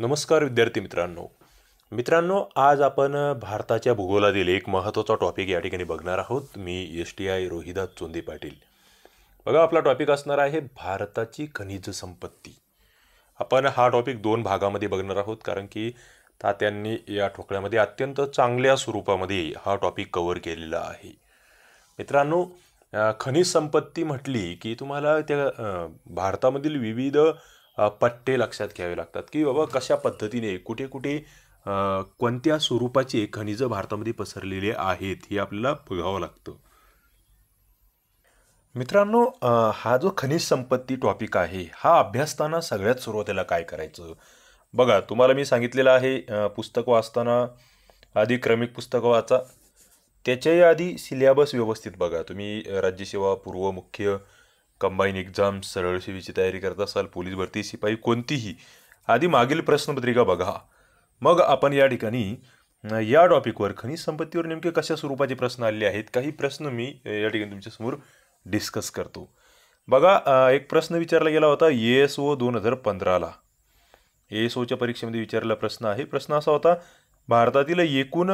नमस्कार विद्यार्थी मित्रांनो मित्रांनो आज आपण भारताच्या भूगोलातील एक महत्त्वाचा टॉपिक या ठिकाणी बघणार आहोत मी S T I Rohidas Chonde Patil बघा आपला टॉपिक असणार आहे भारताची खनिज संपत्ती आपण हा टॉपिक दोन भागामध्ये बघणार आहोत कारण की तात्यांनी या ठोकळ्यामध्ये अत्यंत चांगल्या स्वरूपामध्ये हा टॉपिक कवर केलेला आहे मित्रांनो खनिज संपत्ती म्हटली की तुम्हाला त्या भारतामधील विविध पट्टे लक्षात घ्यावे लागतात की बाबा कशा पद्धतीने कुठे कुठे कोणत्या स्वरूपाची खनिज भारतामध्ये पसरलेले आहेत हे आपल्याला बघावं लागतं मित्रांनो हा जो खनिज संपत्ती टॉपिक आहे हा अभ्यासताना सगळ्यात सुरुवातीला काय करायचं बघा तुम्हाला मी सांगितलेलं आहे पुस्तक वाचताना आधी क्रमिक पुस्तकं वाचा त्याच्याही आधी सिलेबस व्यवस्थित बघा तुम्ही राज्यसेवा पूर्व मुख्य कंबाईन एक्झाम सरळ तयारी करत असाल पोलीस भरती शिपाई कोणतीही आधी मागील प्रश्नपत्रिका बघा मग आपण या ठिकाणी या टॉपिकवर खनिज संपत्तीवर नेमके कशा स्वरूपाचे प्रश्न आलेले आहेत काही प्रश्न मी या ठिकाणी तुमच्यासमोर डिस्कस करतो बघा एक प्रश्न विचारला गेला होता ए एस ओ दोन हजार पंधराला ए एस ओच्या परीक्षेमध्ये विचारलेला प्रश्न आहे प्रश्न असा होता भारतातील एकूण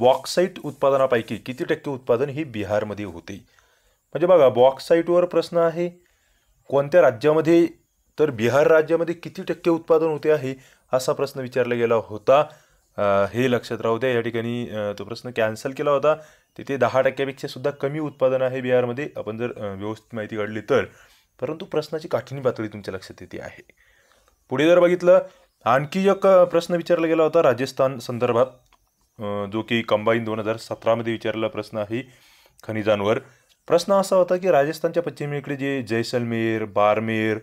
बॉक्साईट उत्पादनापैकी किती टक्के उत्पादन हे बिहारमध्ये होते म्हणजे बघा बॉक्साईटवर प्रश्न आहे कोणत्या राज्यामध्ये तर बिहार राज्यामध्ये किती टक्के उत्पादन होते आहे असा प्रश्न विचारला गेला होता हे लक्षात राहू द्या या ठिकाणी तो प्रश्न कॅन्सल केला होता तिथे दहा टक्क्यापेक्षा सुद्धा कमी उत्पादन आहे बिहारमध्ये आपण जर व्यवस्थित माहिती काढली तर परंतु प्रश्नाची काठीण पातळी तुमच्या लक्षात येते आहे पुढे जर बघितलं आणखी एक प्रश्न विचारला गेला होता राजस्थान संदर्भात जो की कंबाईन दोन हजार सतरामध्ये विचारलेला प्रश्न आहे खनिजांवर प्रश्न असा होता की राजस्थानच्या पश्चिमेकडे जे जैसलमेर बारमेर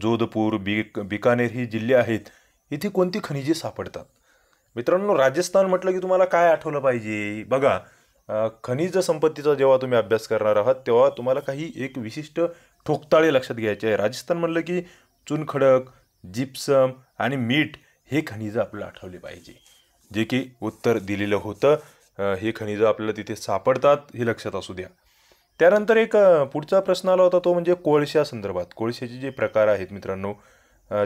जोधपूर बीक बिकानेर ही जिल्हे आहेत इथे कोणती खनिजे सापडतात मित्रांनो राजस्थान म्हटलं की तुम्हाला काय आठवलं पाहिजे बघा खनिज संपत्तीचा जेव्हा तुम्ही अभ्यास करणार आहात तेव्हा तुम्हाला काही एक विशिष्ट ठोकताळे लक्षात घ्यायचे आहे राजस्थान म्हटलं की चुनखडक जिप्सम आणि मीठ हे खनिजं आपल्याला आठवले पाहिजे जे की उत्तर दिलेलं होतं हे खनिजं आपल्याला तिथे सापडतात हे लक्षात असू द्या त्यानंतर एक पुढचा प्रश्न आला होता तो म्हणजे कोळशा संदर्भात कोळशाचे जे प्रकार आहेत मित्रांनो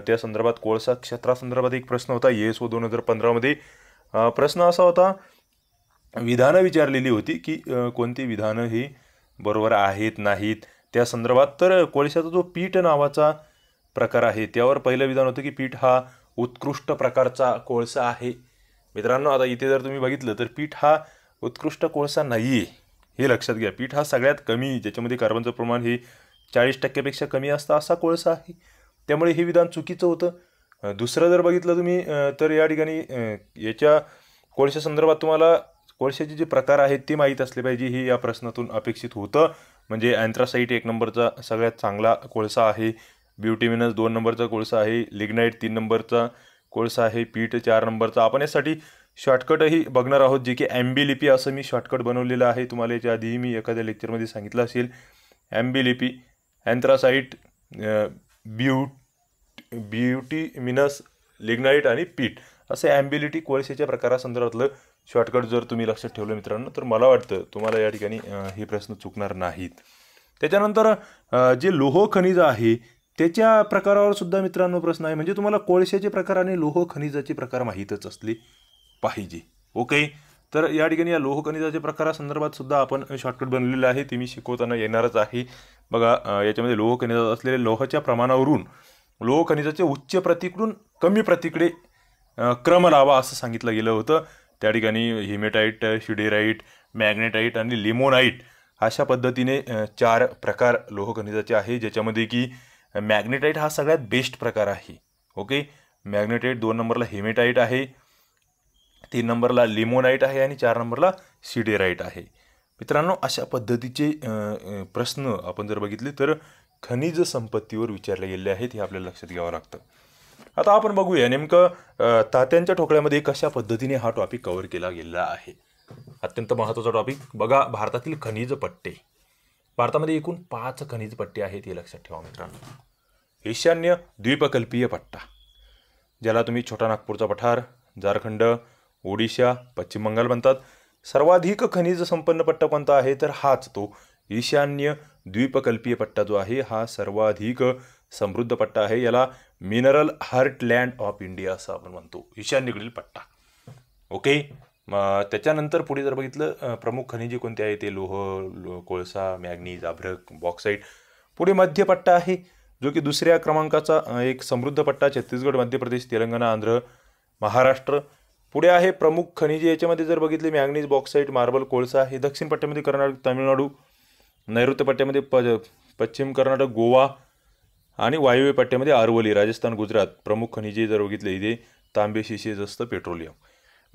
त्या संदर्भात कोळसा क्षेत्रासंदर्भात एक प्रश्न होता येस व दोन हजार पंधरामध्ये प्रश्न असा होता विधानं विचारलेली होती की कोणती विधानं ही बरोबर आहेत नाहीत त्या संदर्भात तर कोळशाचा जो पीठ नावाचा प्रकार आहे त्यावर पहिलं विधान होतं की पीठ हा उत्कृष्ट प्रकारचा कोळसा आहे मित्रांनो आता इथे जर तुम्ही बघितलं तर पीठ हा उत्कृष्ट कोळसा नाही आहे हे लक्षात घ्या पीठ हा सगळ्यात कमी ज्याच्यामध्ये कार्बनचं प्रमाण हे चाळीस टक्क्यापेक्षा कमी असतं असा कोळसा आहे त्यामुळे हे विधान चुकीचं होतं दुसरं जर बघितलं तुम्ही तर या ठिकाणी याच्या कोळशा संदर्भात तुम्हाला कोळशाचे जे प्रकार आहेत ते माहीत असले पाहिजे हे या प्रश्नातून अपेक्षित होतं म्हणजे अँथ्रासाईट एक नंबरचा सगळ्यात चांगला कोळसा आहे ब्युटीमिनस दोन नंबरचा कोळसा आहे लिग्नाईट तीन नंबरचा कोळसा आहे पीठ चार नंबरचा आपण यासाठी शॉर्टकटही बघणार आहोत जे की ॲम्बिलिपी असं मी शॉर्टकट बनवलेलं आहे तुम्हाला याच्या आधीही मी एखाद्या लेक्चरमध्ये सांगितलं असेल ॲम्बिलिपी अँथ्रासाईट ब्युट ब्युटी मिनस लिग्नाईट आणि पीठ असे ॲम्बिलिटी कोळशेच्या प्रकारासंदर्भातलं शॉर्टकट जर तुम्ही लक्षात ठेवलं मित्रांनो तर मला वाटतं तुम्हाला या ठिकाणी हे प्रश्न चुकणार नाहीत त्याच्यानंतर जे लोह खनिज आहे त्याच्या प्रकारावर सुद्धा मित्रांनो प्रश्न आहे म्हणजे तुम्हाला कोळशाचे प्रकार आणि लोह खनिजाचे प्रकार माहीतच असले पाहिजे ओके तर या ठिकाणी या लोहखनिजाच्या प्रकारासंदर्भात सुद्धा आपण शॉर्टकट बनलेलं आहे ते मी शिकवताना येणारच आहे बघा याच्यामध्ये लोहखनिजात असलेल्या लोहाच्या प्रमाणावरून लोहखनिजाचे उच्च प्रतीकडून कमी प्रतीकडे क्रम लावा असं सांगितलं गेलं होतं त्या ठिकाणी हिमेटाईट शिडेराईट मॅग्नेटाईट आणि लिमोनाईट अशा पद्धतीने चार प्रकार लोहखनिजाचे आहे ज्याच्यामध्ये की मॅग्नेटाईट हा सगळ्यात बेस्ट प्रकार आहे ओके मॅग्नेटाईट दोन नंबरला हिमेटाईट आहे तीन नंबरला लिमोनाईट आहे आणि चार नंबरला सिडेराईट आहे मित्रांनो अशा पद्धतीचे प्रश्न आपण जर बघितले तर खनिज संपत्तीवर विचारले गेले आहेत हे आपल्याला लक्षात घ्यावं लागतं आता आपण बघूया नेमकं तात्यांच्या ठोकळ्यामध्ये कशा पद्धतीने हा टॉपिक कव्हर केला गेलेला आहे अत्यंत महत्त्वाचा टॉपिक बघा भारतातील खनिज पट्टे भारतामध्ये एकूण पाच खनिज पट्टे आहेत हे लक्षात ठेवा मित्रांनो ईशान्य द्वीपकल्पीय पट्टा ज्याला तुम्ही छोटा नागपूरचा पठार झारखंड ओडिशा पश्चिम बंगाल म्हणतात सर्वाधिक खनिज संपन्न पट्टा कोणता आहे तर हाच तो ईशान्य द्वीपकल्पीय पट्टा जो आहे हा सर्वाधिक समृद्ध पट्टा आहे याला मिनरल हार्टलँड ऑफ इंडिया असं आपण म्हणतो ईशान्येकडील पट्टा ओके त्याच्यानंतर पुढे जर बघितलं प्रमुख खनिजे कोणते आहे ते लोह लो कोळसा मॅग्नीज आभ्रक बॉक्साईट पुढे मध्य पट्टा आहे जो की दुसऱ्या क्रमांकाचा एक समृद्ध पट्टा छत्तीसगड मध्य प्रदेश तेलंगणा आंध्र महाराष्ट्र पुढे आहे प्रमुख खनिजे याच्यामध्ये जर बघितले मॅग्नीज बॉक्साईट मार्बल कोळसा हे दक्षिण पट्ट्यामध्ये कर्नाटक तामिळनाडू नैऋत्य पट्ट्यामध्ये प पश्चिम कर्नाटक गोवा आणि वायव्य पट्ट्यामध्ये अरवली राजस्थान गुजरात प्रमुख खनिजे जर बघितले इथे तांबे शिशे जस्त पेट्रोलियम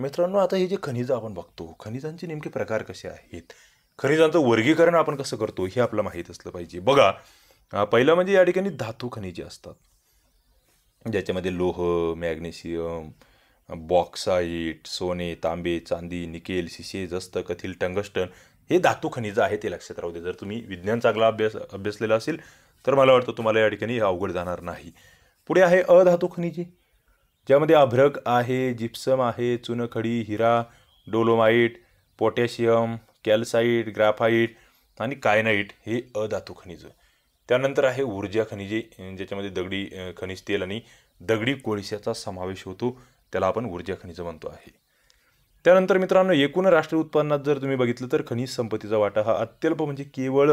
मित्रांनो आता हे जे खनिजं आपण बघतो खनिजांचे नेमके प्रकार कसे आहेत खनिजांचं वर्गीकरण आपण कसं करतो हे आपल्याला माहीत असलं पाहिजे बघा पहिलं म्हणजे या ठिकाणी धातू खनिजे असतात ज्याच्यामध्ये लोह मॅग्नेशियम बॉक्साईट सोने तांबे चांदी निकेल सिसे जस्त कथील टंगस्टन हे धातू खनिज आहे ते लक्षात राहू दे जर तुम्ही विज्ञान चांगला अभ्यास अभ्यासलेला असेल तर मला वाटतं तुम्हाला या ठिकाणी हे अवघड जाणार नाही पुढे आहे अधातू खनिजे ज्यामध्ये अभ्रक आहे जिप्सम आहे चुनखडी हिरा डोलोमाईट पोटॅशियम कॅल्साईट ग्राफाईट आणि कायनाईट हे अधातू खनिज त्यानंतर आहे ऊर्जा खनिजे ज्याच्यामध्ये दगडी खनिज तेल आणि दगडी कोळशाचा समावेश होतो त्याला आपण ऊर्जा खनिज म्हणतो आहे त्यानंतर मित्रांनो एकूण राष्ट्रीय उत्पन्नात जर तुम्ही बघितलं तर खनिज संपत्तीचा वाटा हा अत्यल्प म्हणजे केवळ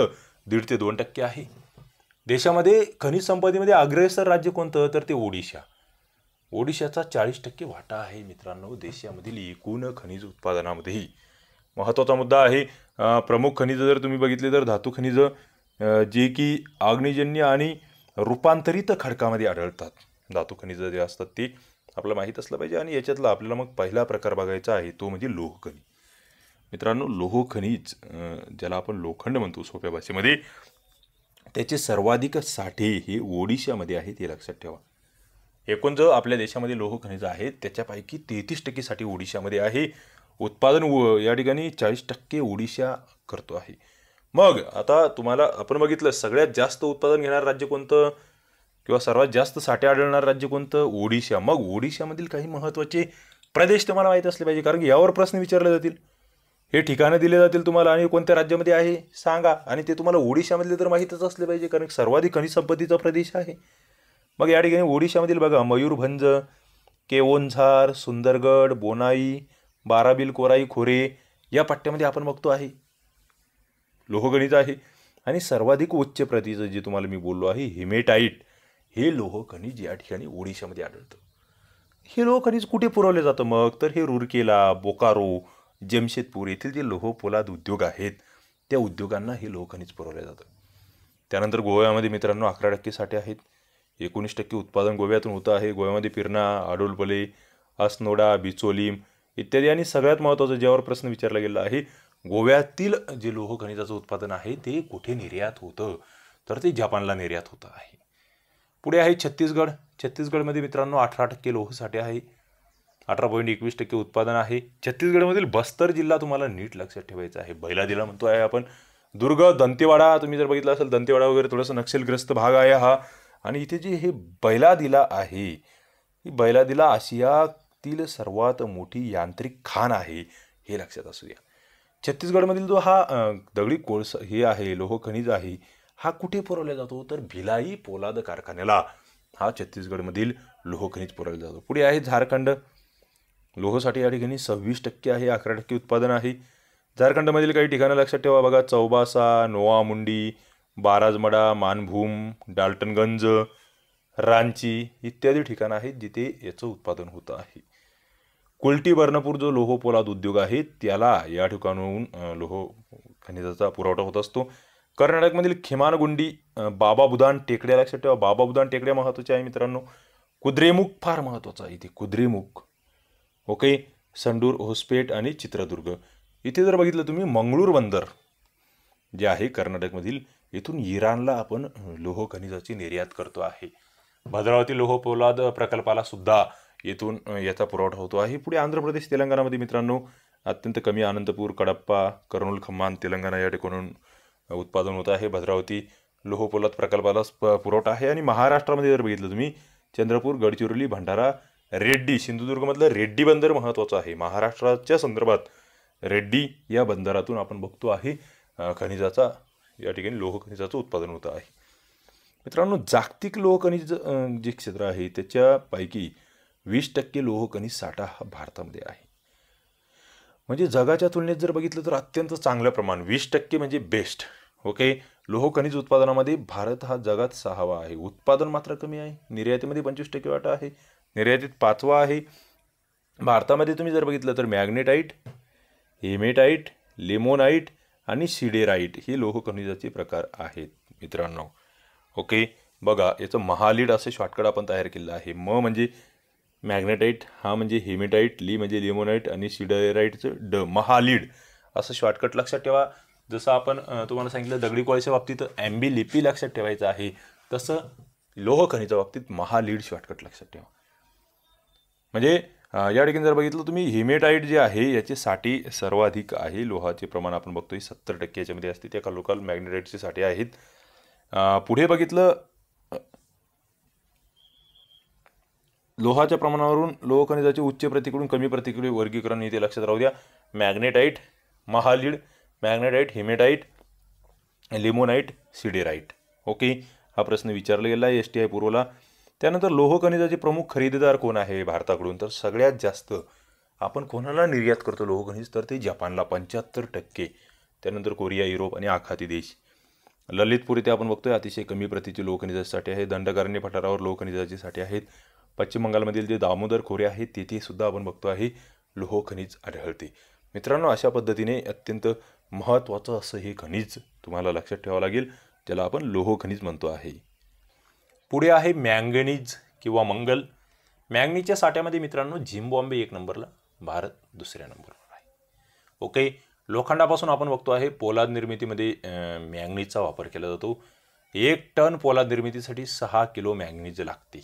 दीड ते दोन टक्के आहे देशामध्ये खनिज संपत्तीमध्ये अग्रेसर राज्य कोणतं तर ते ओडिशा ओडिशाचा चाळीस टक्के वाटा आहे मित्रांनो देशामधील एकूण खनिज उत्पादनामध्येही महत्त्वाचा मुद्दा आहे प्रमुख खनिज जर तुम्ही बघितले तर धातू खनिज जे की आग्निजन्य आणि रूपांतरित खडकामध्ये आढळतात धातू खनिज जे असतात ते आपल्याला माहीत असलं पाहिजे आणि याच्यातला आपल्याला मग पहिला प्रकार बघायचा आहे तो म्हणजे लोहखनी मित्रांनो खनिज ज्याला आपण लोखंड म्हणतो सोप्या भाषेमध्ये त्याचे सर्वाधिक साठे हे ओडिशामध्ये आहेत हे लक्षात ठेवा एकूण जो आपल्या देशामध्ये लोहखनिज आहेत त्याच्यापैकी तेहतीस टक्के साठी ओडिशामध्ये आहे उत्पादन या ठिकाणी चाळीस टक्के ओडिशा करतो आहे मग आता तुम्हाला आपण बघितलं सगळ्यात जास्त उत्पादन घेणारं राज्य कोणतं किंवा सर्वात जास्त साठे आढळणारं राज्य कोणतं ओडिशा मग ओडिशामधील काही महत्त्वाचे प्रदेश तुम्हाला माहीत असले पाहिजे कारण यावर प्रश्न विचारले जातील हे ठिकाणं दिले जातील तुम्हाला आणि कोणत्या राज्यामध्ये आहे सांगा आणि ते तुम्हाला ओडिशामधले तर माहीतच असले पाहिजे कारण सर्वाधिक खनिज संपत्तीचा प्रदेश आहे मग या ठिकाणी ओडिशामधील बघा मयूरभंज केवोनझार सुंदरगड बोनाई बाराबिल कोराई खोरे या पट्ट्यामध्ये आपण बघतो आहे लोहगणित आहे आणि सर्वाधिक उच्च प्रतीचं जे तुम्हाला मी बोललो आहे हिमेटाईट हे लोह खनिज या ठिकाणी ओडिशामध्ये आढळतं हे लोह खनिज कुठे पुरवले जातं मग तर हे रुरकेला बोकारो जमशेदपूर येथील जे लोह पोलाद उद्योग आहेत त्या उद्योगांना हे लोह खनिज पुरवले जातं त्यानंतर गोव्यामध्ये मित्रांनो अकरा टक्के साठे आहेत एकोणीस टक्के उत्पादन गोव्यातून होतं आहे गोव्यामध्ये पिरणा आडोलपले असनोडा बिचोलीम इत्यादी आणि सगळ्यात महत्त्वाचं ज्यावर प्रश्न विचारला गेला आहे गोव्यातील जे लोह खनिजाचं उत्पादन आहे ते कुठे निर्यात होतं तर ते जपानला निर्यात होतं आहे पुढे आहे छत्तीसगड छत्तीसगडमध्ये मित्रांनो अठरा टक्के लोहसाठी आहे अठरा पॉईंट एकवीस टक्के उत्पादन आहे छत्तीसगडमधील बस्तर जिल्हा तुम्हाला नीट लक्षात ठेवायचा आहे बैला जिल्हा म्हणतो आहे आपण दुर्ग दंतेवाडा तुम्ही जर बघितलं असेल दंतेवाडा वगैरे थोडासा नक्षलग्रस्त भाग आहे हा आणि इथे जे हे दिला आहे ही दिला आशियातील सर्वात मोठी यांत्रिक खाण आहे हे लक्षात असू द्या छत्तीसगडमधील जो हा दगडी कोळसा हे आहे लोहखनिज आहे हा कुठे पुरवला जातो तर भिलाई पोलाद कारखान्याला हा छत्तीसगडमधील लोह खनिज पुरवला जातो पुढे आहे झारखंड लोहसाठी या ठिकाणी सव्वीस टक्के आहे अकरा टक्के उत्पादन आहे झारखंडमधील काही ठिकाणं लक्षात ठेवा बघा चौबासा नोवामुंडी बाराजमडा मानभूम डाल्टनगंज रांची इत्यादी ठिकाणं आहेत जिथे याचं उत्पादन होत आहे कुलटी बर्णपूर जो लोह पोलाद उद्योग आहे त्याला या ठिकाणाहून लोह खनिजाचा पुरवठा होत असतो कर्नाटकमधील खेमानगुंडी बाबा बुदान टेकड्या लक्षात ठेवा बाबा बुदान टेकड्या महत्त्वाच्या आहे मित्रांनो कुद्रेमुख फार महत्त्वाचा आहे इथे कुद्रेमुख ओके संडूर होसपेट आणि चित्रदुर्ग इथे जर बघितलं तुम्ही मंगळूर बंदर जे आहे कर्नाटकमधील इथून इराणला आपण लोह खनिजाची निर्यात करतो आहे भद्रावती लोह पोलाद प्रकल्पाला सुद्धा येथून याचा पुरवठा होतो आहे पुढे आंध्र प्रदेश तेलंगणामध्ये मित्रांनो अत्यंत कमी अनंतपूर कडप्पा कर्नूल खम्मान तेलंगणा या ठिकाणून उत्पादन होत आहे भद्रावती लोहपोलाद प्रकल्पाला पुरवठा आहे आणि महाराष्ट्रामध्ये जर बघितलं तुम्ही चंद्रपूर गडचिरोली भंडारा रेड्डी सिंधुदुर्गमधलं रेड्डी बंदर महत्त्वाचं आहे महाराष्ट्राच्या संदर्भात रेड्डी या बंदरातून आपण बघतो आहे खनिजाचा या ठिकाणी लोहखनिजाचं उत्पादन होतं आहे मित्रांनो जागतिक लोहखनिज जे क्षेत्र आहे त्याच्यापैकी वीस टक्के लोहखनिज साठा हा भारतामध्ये आहे म्हणजे जगाच्या तुलनेत जर बघितलं तर अत्यंत चांगलं प्रमाण वीस टक्के म्हणजे बेस्ट ओके लोह खनिज उत्पादनामध्ये भारत हा जगात सहावा आहे उत्पादन मात्र कमी आहे निर्यातीमध्ये पंचवीस टक्के वाटा आहे निर्यातीत पाचवा आहे भारतामध्ये तुम्ही जर बघितलं तर मॅग्नेटाईट हेमेटाईट लेमोनाईट आणि सिडेराईट हे लोह खनिजाचे प्रकार आहेत मित्रांनो ओके बघा याचं महालीड असं शॉर्टकट आपण तयार केलं आहे म म्हणजे मॅग्नेटाईट हा म्हणजे हेमेटाईट ली म्हणजे लेमोनाईट आणि सिडेराईटचं ड महालीड असं शॉर्टकट लक्षात ठेवा जसं आपण तुम्हाला सांगितलं दगडी कोळीच्या बाबतीत बी लिपी लक्षात ठेवायचं आहे तसं लोहखनीच्या बाबतीत महालीड शॉर्टकट लक्षात ठेवा म्हणजे या ठिकाणी जर बघितलं तुम्ही हिमेटाईट जे आहे याची साठी सर्वाधिक आहे लोहाचे प्रमाण आपण बघतोय सत्तर टक्के याच्यामध्ये असते त्या का लोकल मॅग्नेटाईटचे साठी आहेत पुढे बघितलं लोहाच्या प्रमाणावरून लोह खनिजाचे उच्च प्रतिकूल कमी प्रतिकूल वर्गीकरण इथे लक्षात राहू द्या मॅग्नेटाईट महालीड magnetite hematite limonite siderite okay हा प्रश्न विचारला गेला आहे एस टी आय पूर्वला त्यानंतर लोहखनिजाचे प्रमुख खरेदीदार कोण आहे भारताकडून तर सगळ्यात जास्त आपण कोणाला निर्यात करतो लोहखनिज तर ते जपानला पंच्याहत्तर टक्के त्यानंतर कोरिया युरोप आणि आखाती देश ललितपूर इथे आपण बघतोय अतिशय कमी प्रतीचे लोहखनिजासाठी आहे दंडकारण्य पठारावर लोह साठी आहेत पश्चिम बंगालमधील जे दामोदर खोरे आहेत तेथे सुद्धा आपण बघतो आहे लोहखनिज आढळते मित्रांनो अशा पद्धतीने अत्यंत महत्त्वाचं असं हे खनिज तुम्हाला लक्षात ठेवावं लागेल ज्याला आपण लोह खनिज म्हणतो आहे पुढे आहे मँगनीज किंवा मंगल मॅंगनीच्या साठ्यामध्ये मित्रांनो झिम्बॉम्बे एक नंबरला भारत दुसऱ्या नंबरवर आहे ओके लोखंडापासून आपण बघतो आहे पोलाद निर्मितीमध्ये मॅंगनीजचा वापर केला जातो एक टन पोलाद निर्मितीसाठी सहा किलो मॅंगनीज लागते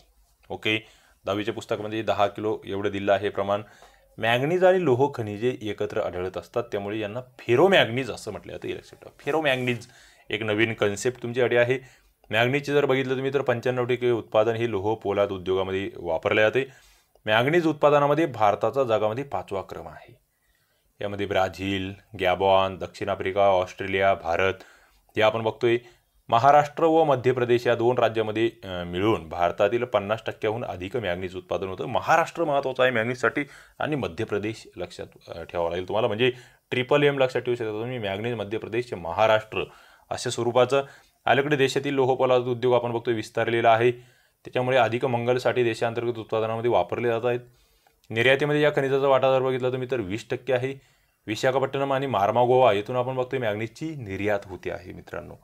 ओके दहावीच्या पुस्तकामध्ये दहा किलो एवढं दिलं आहे प्रमाण मॅग्नीज आणि लोह खनिजे एकत्र आढळत असतात त्यामुळे यांना फेरोमॅग्नीज असं म्हटलं जातं फेरो फेरोमॅग्नीज एक नवीन कन्सेप्ट तुमच्याकडे आहे मॅग्नीजचे जर बघितलं तुम्ही तर पंच्याण्णव टक्के उत्पादन हे लोह पोलाद उद्योगामध्ये वापरले जाते मॅग्नीज उत्पादनामध्ये भारताचा जगामध्ये पाचवा क्रम आहे यामध्ये ब्राझील गॅबॉन दक्षिण आफ्रिका ऑस्ट्रेलिया भारत हे आपण बघतोय महाराष्ट्र व मध्य प्रदेश या दोन राज्यामध्ये मिळून भारतातील पन्नास टक्क्याहून अधिक मॅग्नीज उत्पादन होतं महाराष्ट्र महत्त्वाचं आहे मॅग्नीजसाठी आणि मध्य प्रदेश लक्षात ठेवावं लागेल तुम्हाला म्हणजे ट्रिपल एम लक्षात ठेवू शकता तुम्ही मॅग्नीज मध्य प्रदेश महाराष्ट्र अशा स्वरूपाचं अलीकडे देशातील लोहपलाद उद्योग आपण बघतो विस्तारलेला आहे त्याच्यामुळे अधिक मंगलसाठी देशांतर्गत उत्पादनामध्ये वापरले जात आहेत निर्यातीमध्ये या खनिजाचा वाटा जर बघितला तुम्ही तर वीस टक्के आहे विशाखापट्टणम आणि गोवा येथून आपण बघतोय मॅग्नीजची निर्यात होते आहे मित्रांनो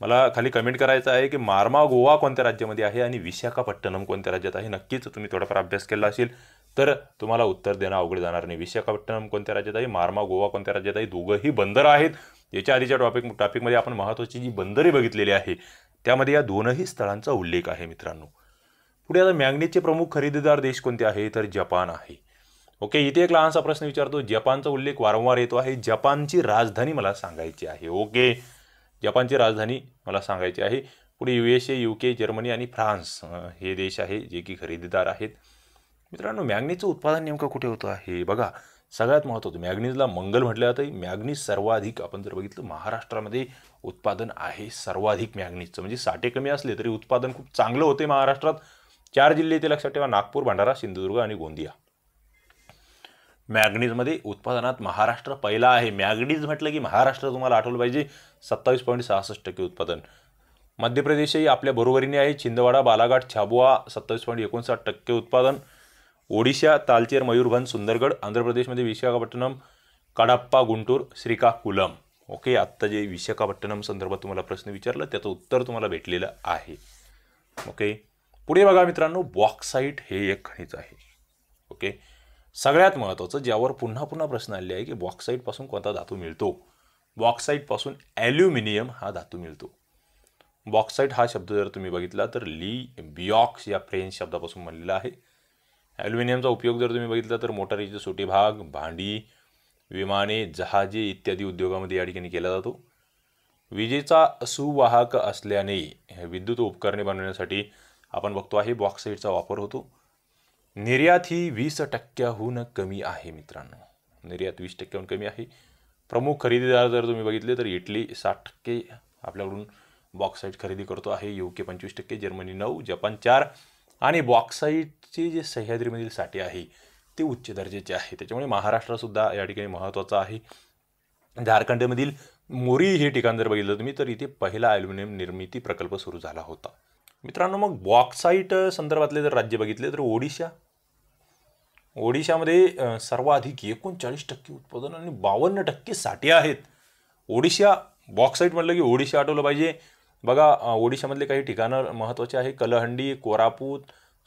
मला खाली कमेंट करायचं आहे की मारमा गोवा कोणत्या राज्यामध्ये आहे आणि विशाखापट्टणम कोणत्या राज्यात आहे नक्कीच तुम्ही थोडाफार अभ्यास केला असेल तर तुम्हाला उत्तर देणं अवघड जाणार नाही विशाखापट्टणम कोणत्या राज्यात आहे मारमा गोवा कोणत्या राज्यात आहे दोघंही बंदर आहेत याच्या आधीच्या टॉपिक टॉपिकमध्ये आपण महत्त्वाची जी बंदरे बघितलेली आहे त्यामध्ये या दोनही स्थळांचा उल्लेख आहे मित्रांनो पुढे आता मॅग्नेटचे प्रमुख खरेदीदार देश कोणते आहे तर जपान आहे ओके इथे एक लहानसा प्रश्न विचारतो जपानचा उल्लेख वारंवार येतो आहे जपानची राजधानी मला सांगायची आहे ओके जपानची राजधानी मला सांगायची आहे पुढे U S A U K Germany आणि फ्रान्स हे देश आहे जे की खरेदीदार आहेत मित्रांनो मॅग्नीचं उत्पादन नेमकं कुठे होतं हे बघा सगळ्यात महत्त्वाचं मॅग्नीजला मंगल म्हटलं जातं मॅग्नीज सर्वाधिक आपण जर बघितलं महाराष्ट्रामध्ये उत्पादन आहे सर्वाधिक मॅग्नीजचं म्हणजे साठे कमी असले तरी उत्पादन खूप चांगलं होते महाराष्ट्रात चार जिल्हे ते लक्षात ठेवा नागपूर भंडारा सिंधुदुर्ग आणि गोंदिया मॅगनीजमध्ये उत्पादनात महाराष्ट्र पहिला आहे मॅगनीज म्हटलं की महाराष्ट्र तुम्हाला आठवलं पाहिजे सत्तावीस पॉईंट सहासष्ट टक्के उत्पादन मध्य प्रदेशही आपल्या बरोबरीने आहे छिंदवाडा बालाघाट छाबुआ सत्तावीस पॉईंट एकोणसाठ टक्के उत्पादन ओडिशा तालचेर मयूरभंज सुंदरगड आंध्र प्रदेशमध्ये विशाखापट्टणम कडाप्पा गुंटूर श्रीकाकुलम ओके आत्ता जे विशाखापट्टणम संदर्भात तुम्हाला प्रश्न विचारला त्याचं उत्तर तुम्हाला भेटलेलं आहे ओके पुढे बघा मित्रांनो बॉक्साईट हे एक खनिज आहे ओके सगळ्यात महत्त्वाचं ज्यावर पुन्हा पुन्हा प्रश्न आले आहे की बॉक्साईटपासून कोणता धातू मिळतो बॉक्साईटपासून ॲल्युमिनियम हा धातू मिळतो बॉक्साईट हा शब्द जर तुम्ही बघितला तर ली बियॉक्स या फ्रेंच शब्दापासून बनलेला आहे ॲल्युमिनियमचा उपयोग जर तुम्ही बघितला तर मोटारीचे सुटे भाग भांडी विमाने जहाजे इत्यादी उद्योगामध्ये या ठिकाणी केला जातो विजेचा सुवाहक असल्याने विद्युत उपकरणे बनवण्यासाठी आपण बघतो आहे बॉक्साईटचा वापर होतो निर्यात ही वीस टक्क्याहून कमी आहे मित्रांनो निर्यात वीस टक्क्याहून कमी आहे प्रमुख खरेदीदार जर तुम्ही बघितले तर इटली साठ टक्के आपल्याकडून बॉक्साईट खरेदी करतो आहे यू के पंचवीस टक्के जर्मनी नऊ जपान चार आणि बॉक्साईटचे जे सह्याद्रीमधील साठे आहे ते उच्च दर्जाचे आहे त्याच्यामुळे महाराष्ट्रसुद्धा या ठिकाणी महत्त्वाचा आहे झारखंडमधील मोरी हे ठिकाण जर बघितलं तुम्ही तर इथे पहिला ॲल्युमिनियम निर्मिती प्रकल्प सुरू झाला होता मित्रांनो मग बॉक्साईट संदर्भातले जर राज्य बघितले तर ओडिशा ओडिशामध्ये सर्वाधिक एकोणचाळीस टक्के उत्पादन आणि बावन्न टक्के साठे आहेत ओडिशा बॉक्साईट म्हटलं की ओडिशा आठवलं पाहिजे बघा ओडिशामधले काही ठिकाणं महत्त्वाचे आहे कलहंडी कोरापूत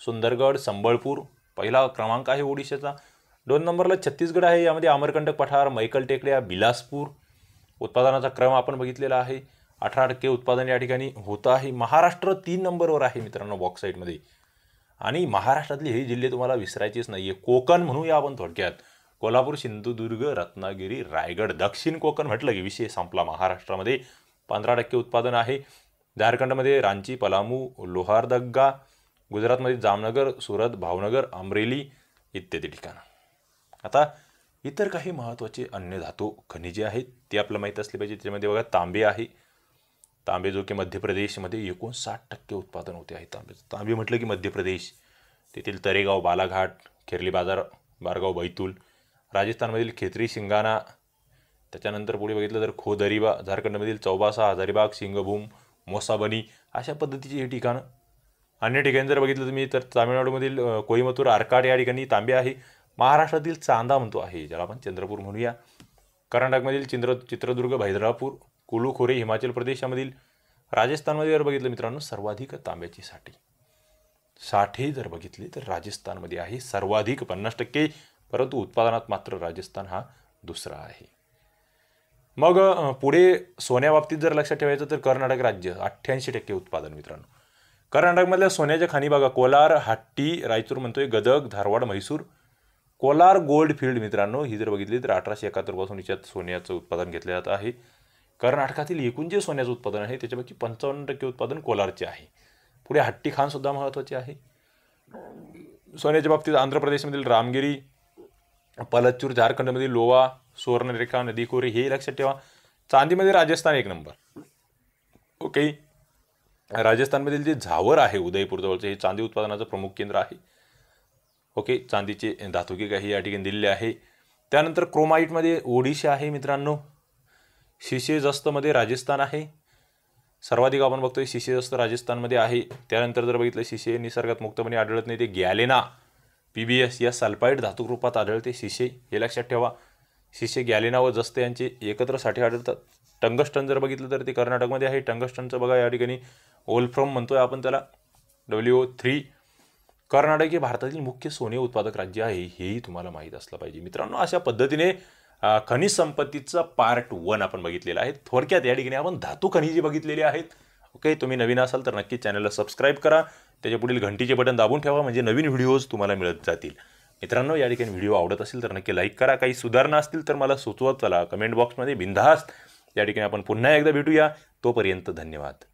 सुंदरगड संबळपूर पहिला क्रमांक आहे ओडिशाचा दोन नंबरला छत्तीसगड आहे यामध्ये आमरकंटक पठार मैकल टेकड्या बिलासपूर उत्पादनाचा क्रम आपण बघितलेला आहे अठरा टक्के उत्पादन या ठिकाणी होतं आहे महाराष्ट्र तीन नंबरवर आहे मित्रांनो बॉक्साईटमध्ये आणि महाराष्ट्रातले हे जिल्हे तुम्हाला विसरायचेच नाही आहे कोकण म्हणूया आपण थोडक्यात कोल्हापूर सिंधुदुर्ग रत्नागिरी रायगड दक्षिण कोकण म्हटलं की विषय संपला महाराष्ट्रामध्ये पंधरा टक्के उत्पादन आहे झारखंडमध्ये रांची पलामू लोहारदग्गा गुजरातमध्ये जामनगर सुरत भावनगर अमरेली इत्यादी ठिकाणं आता इतर काही महत्त्वाचे अन्य धातू खनिजे आहेत ते आपलं माहीत असले पाहिजे त्याच्यामध्ये बघा तांबे आहे तांबे जो की मध्य प्रदेशमध्ये एकोणसाठ टक्के उत्पादन होते आहे तांबे तांबे म्हटलं की मध्य प्रदेश तेथील तरेगाव बालाघाट खेरली बाजार बारगाव बैतूल राजस्थानमधील खेत्री शिंगाणा त्याच्यानंतर पुढे बघितलं तर खोदरीबा झारखंडमधील चौबासा हजारीबाग सिंगभूम मोसाबनी अशा पद्धतीची हे ठिकाणं अन्य ठिकाणी जर बघितलं तुम्ही तर तामिळनाडूमधील कोईमतूर आरकाट या ठिकाणी तांबे आहे महाराष्ट्रातील चांदा म्हणतो आहे ज्याला आपण चंद्रपूर म्हणूया कर्नाटकमधील चिंद्र चित्रदुर्ग भैदरापूर कुलू खोरे हिमाचल प्रदेशामधील राजस्थानमध्ये जर बघितलं मित्रांनो सर्वाधिक तांब्याची साठी साठे जर बघितली तर राजस्थानमध्ये आहे सर्वाधिक पन्नास टक्के परंतु उत्पादनात मात्र राजस्थान हा दुसरा आहे मग पुढे सोन्याबाबतीत जर लक्षात ठेवायचं तर कर्नाटक राज्य अठ्ठ्याऐंशी टक्के उत्पादन मित्रांनो कर्नाटकमधल्या सोन्याच्या खाणी बघा कोलार हट्टी रायचूर म्हणतोय गदग धारवाड म्हैसूर कोलार गोल्ड फील्ड मित्रांनो ही जर बघितली तर अठराशे एकाहत्तरपासून हिच्यात सोन्याचं उत्पादन घेतलं जात आहे कर्नाटकातील एकूण जे सोन्याचं उत्पादन आहे त्याच्यापैकी पंचावन्न टक्के उत्पादन कोलारचे आहे पुढे हट्टी सुद्धा महत्त्वाचे आहे सोन्याच्या बाबतीत आंध्र प्रदेशमधील रामगिरी पलच्चूर झारखंडमधील लोवा सुवर्णरेखा नदीखोरी हे लक्षात ठेवा चांदीमध्ये राजस्थान एक नंबर ओके राजस्थानमधील जे झावर आहे उदयपूरजवळचं हे चांदी उत्पादनाचं प्रमुख केंद्र आहे ओके चांदीचे धातुकी काही या ठिकाणी दिलेले आहे त्यानंतर क्रोमाईटमध्ये ओडिशा आहे मित्रांनो शिशे जस्तमध्ये राजस्थान आहे सर्वाधिक आपण बघतोय शिशे जस्त राजस्थानमध्ये आहे त्यानंतर जर बघितलं शिशे निसर्गात मुक्तपणे आढळत नाही ते गॅलेना पी बी एस या सल्फाईड रूपात आढळते शिशे हे लक्षात ठेवा शिशे गॅलेना व जस्त यांचे एकत्र साठे आढळतात टंगस्टन जर बघितलं तर ते कर्नाटकमध्ये आहे टंगस्टनचं बघा या ठिकाणी ओल्फ्रम म्हणतोय आपण त्याला डब्ल्यू थ्री कर्नाटक हे भारतातील मुख्य सोने उत्पादक राज्य आहे हेही तुम्हाला माहीत असलं पाहिजे मित्रांनो अशा पद्धतीने खनिज संपत्तीचा पार्ट वन आपण बघितलेला आहे थोडक्यात या ठिकाणी आपण धातू खनिजे बघितलेली आहेत ओके तुम्ही नवीन असाल तर नक्की चॅनलला सबस्क्राईब करा त्याच्या पुढील घंटीचे बटन दाबून ठेवा म्हणजे नवीन व्हिडिओज तुम्हाला मिळत जातील मित्रांनो या ठिकाणी व्हिडिओ आवडत असेल तर नक्की लाईक करा काही सुधारणा असतील तर मला सुचवत चला कमेंट बॉक्समध्ये बिनधास्त या ठिकाणी आपण पुन्हा एकदा भेटूया तोपर्यंत धन्यवाद